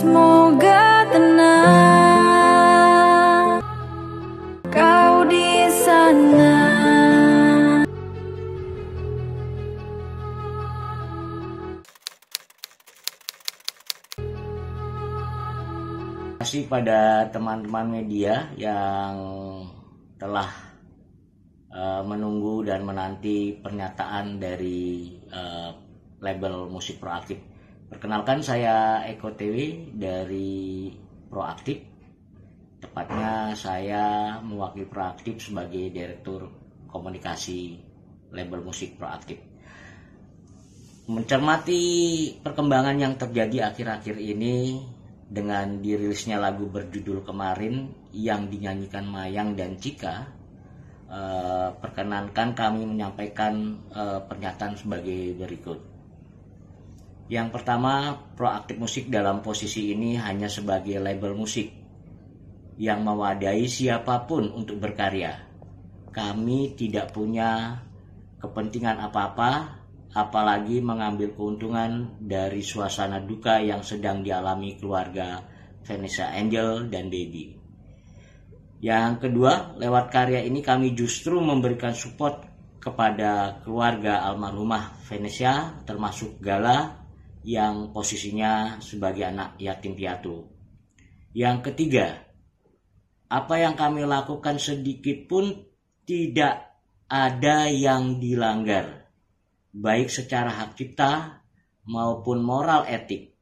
Semoga tenang kau di sana. kasih pada teman-teman media yang telah eh, menunggu dan menanti pernyataan dari uh, label musik proaktif Perkenalkan saya Eko TW dari Proaktif. Tepatnya saya mewakili Proaktif sebagai Direktur Komunikasi label musik Proaktif. Mencermati perkembangan yang terjadi akhir-akhir ini dengan dirilisnya lagu berjudul kemarin yang dinyanyikan Mayang dan Cika eh, perkenankan kami menyampaikan eh, pernyataan sebagai berikut. Yang pertama, proaktif musik dalam posisi ini hanya sebagai label musik yang mewadai siapapun untuk berkarya. Kami tidak punya kepentingan apa-apa, apalagi mengambil keuntungan dari suasana duka yang sedang dialami keluarga Vanessa Angel dan Baby. Yang kedua, lewat karya ini kami justru memberikan support kepada keluarga almarhumah Venesia termasuk Gala yang posisinya sebagai anak yatim piatu. Yang ketiga, apa yang kami lakukan sedikit pun tidak ada yang dilanggar, baik secara hak cipta maupun moral etik.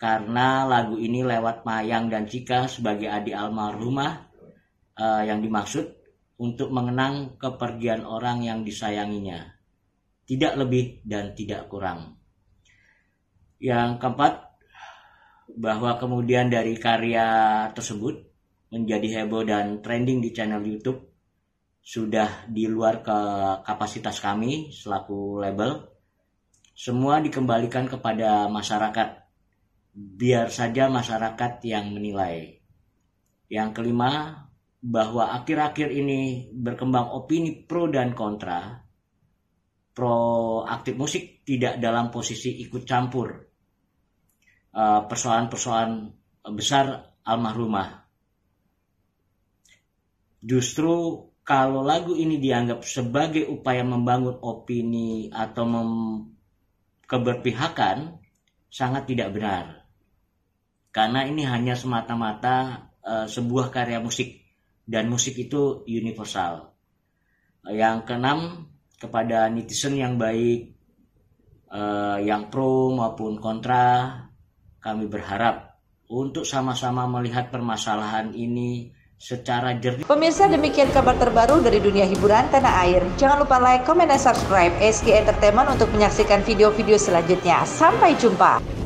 Karena lagu ini lewat Mayang dan Cika sebagai adik almarhumah eh, yang dimaksud untuk mengenang kepergian orang yang disayanginya. Tidak lebih dan tidak kurang. Yang keempat, bahwa kemudian dari karya tersebut menjadi heboh dan trending di channel YouTube sudah di luar ke kapasitas kami selaku label. Semua dikembalikan kepada masyarakat. Biar saja masyarakat yang menilai. Yang kelima, bahwa akhir-akhir ini berkembang opini pro dan kontra. Pro aktif musik tidak dalam posisi ikut campur Eh, persoalan-persoalan besar almarhumah. Justru kalau lagu ini dianggap sebagai upaya membangun opini atau mem keberpihakan sangat tidak benar. Karena ini hanya semata-mata uh, sebuah karya musik dan musik itu universal. Yang keenam kepada netizen yang baik uh, yang pro maupun kontra kami berharap untuk sama-sama melihat permasalahan ini secara jernih. Pemirsa demikian kabar terbaru dari dunia hiburan tanah air. Jangan lupa like, comment, dan subscribe SG Entertainment untuk menyaksikan video-video selanjutnya. Sampai jumpa.